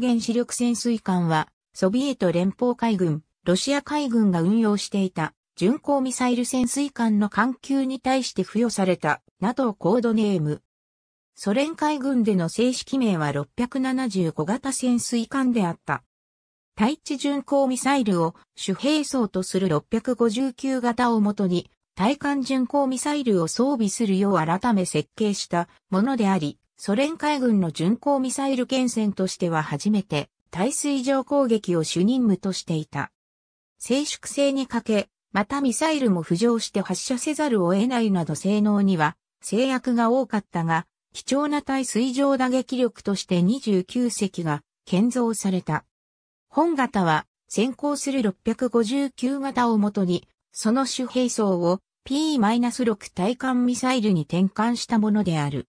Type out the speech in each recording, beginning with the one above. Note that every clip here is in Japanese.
原子力潜水艦は、ソビエト連邦海軍、ロシア海軍が運用していた、巡航ミサイル潜水艦の艦級に対して付与された、NATO コードネーム。ソ連海軍での正式名は675型潜水艦であった。対地巡航ミサイルを主兵装とする659型をもとに、対艦巡航ミサイルを装備するよう改め設計したものであり、ソ連海軍の巡航ミサイル艦船としては初めて、対水上攻撃を主任務としていた。静粛性に欠け、またミサイルも浮上して発射せざるを得ないなど性能には制約が多かったが、貴重な対水上打撃力として29隻が建造された。本型は先行する659型をもとに、その主兵装を P-6 対艦ミサイルに転換したものである。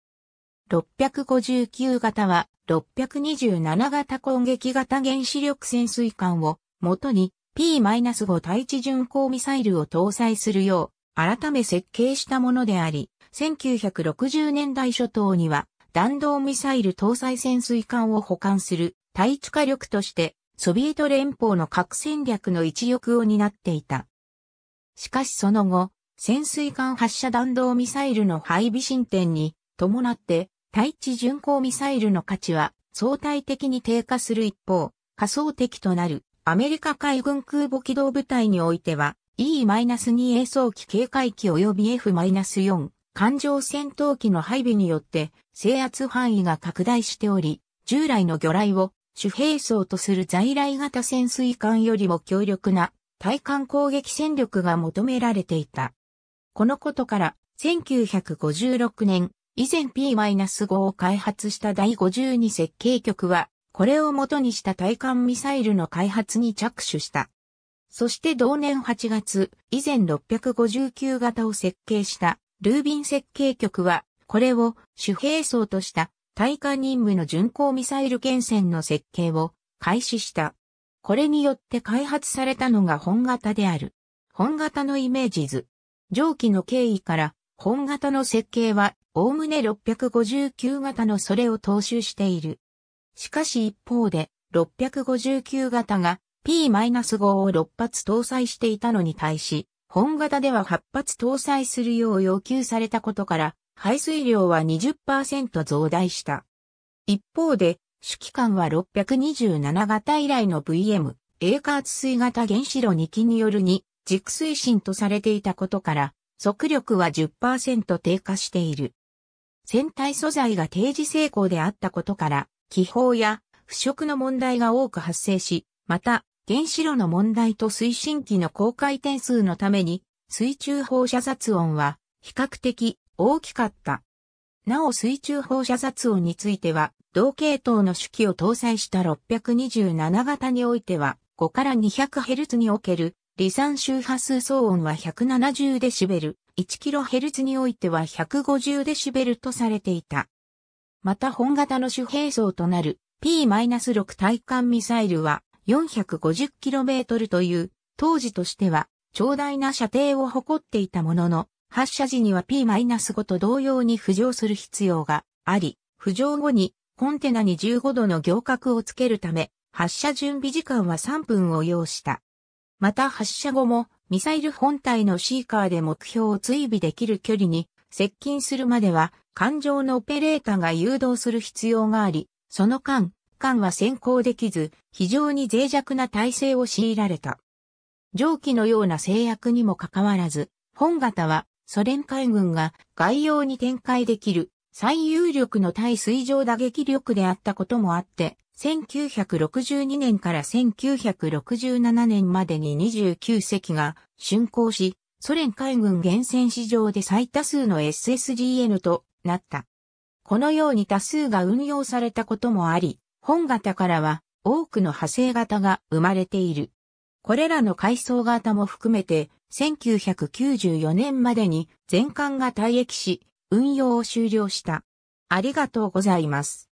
659型は627型攻撃型原子力潜水艦を元に P-5 対地巡航ミサイルを搭載するよう改め設計したものであり、1960年代初頭には弾道ミサイル搭載潜水艦を保管する対地火力としてソビエト連邦の核戦略の一翼を担っていた。しかしその後、潜水艦発射弾道ミサイルの配備進展に伴って対地巡航ミサイルの価値は相対的に低下する一方、仮想敵となるアメリカ海軍空母機動部隊においては E-2A 早機警戒機及び F-4 艦上戦闘機の配備によって制圧範囲が拡大しており、従来の魚雷を主兵装とする在来型潜水艦よりも強力な対艦攻撃戦力が求められていた。このことから1956年以前 P-5 を開発した第52設計局は、これを元にした対艦ミサイルの開発に着手した。そして同年8月、以前659型を設計したルービン設計局は、これを主兵装とした対艦任務の巡航ミサイル艦船の設計を開始した。これによって開発されたのが本型である。本型のイメージ図。上記の経緯から、本型の設計はおおむね659型のそれを踏襲している。しかし一方で、659型が P-5 を6発搭載していたのに対し、本型では8発搭載するよう要求されたことから、排水量は20%増大した。一方で、主機関は627型以来の VM、A 加圧水型原子炉2機によるに、軸推進とされていたことから、速力は10%低下している。船体素材が定時成功であったことから、気泡や腐食の問題が多く発生し、また、原子炉の問題と推進機の高回転数のために、水中放射雑音は比較的大きかった。なお水中放射雑音については、同系統の手記を搭載した627型においては、5から 200Hz における離散周波数騒音は 170dB、1kHz においては 150dB とされていた。また本型の主兵装となる P-6 対艦ミサイルは 450km という当時としては長大な射程を誇っていたものの発射時には P-5 と同様に浮上する必要があり、浮上後にコンテナに15度の行角をつけるため発射準備時間は3分を要した。また発射後もミサイル本体のシーカーで目標を追尾できる距離に接近するまでは、艦上のオペレーターが誘導する必要があり、その間、艦は先行できず、非常に脆弱な体制を強いられた。上記のような制約にもかかわらず、本型はソ連海軍が外洋に展開できる最有力の対水上打撃力であったこともあって、1962年から1967年までに29隻が竣工し、ソ連海軍厳選史上で最多数の SSGN となった。このように多数が運用されたこともあり、本型からは多くの派生型が生まれている。これらの階層型も含めて、1994年までに全艦が退役し、運用を終了した。ありがとうございます。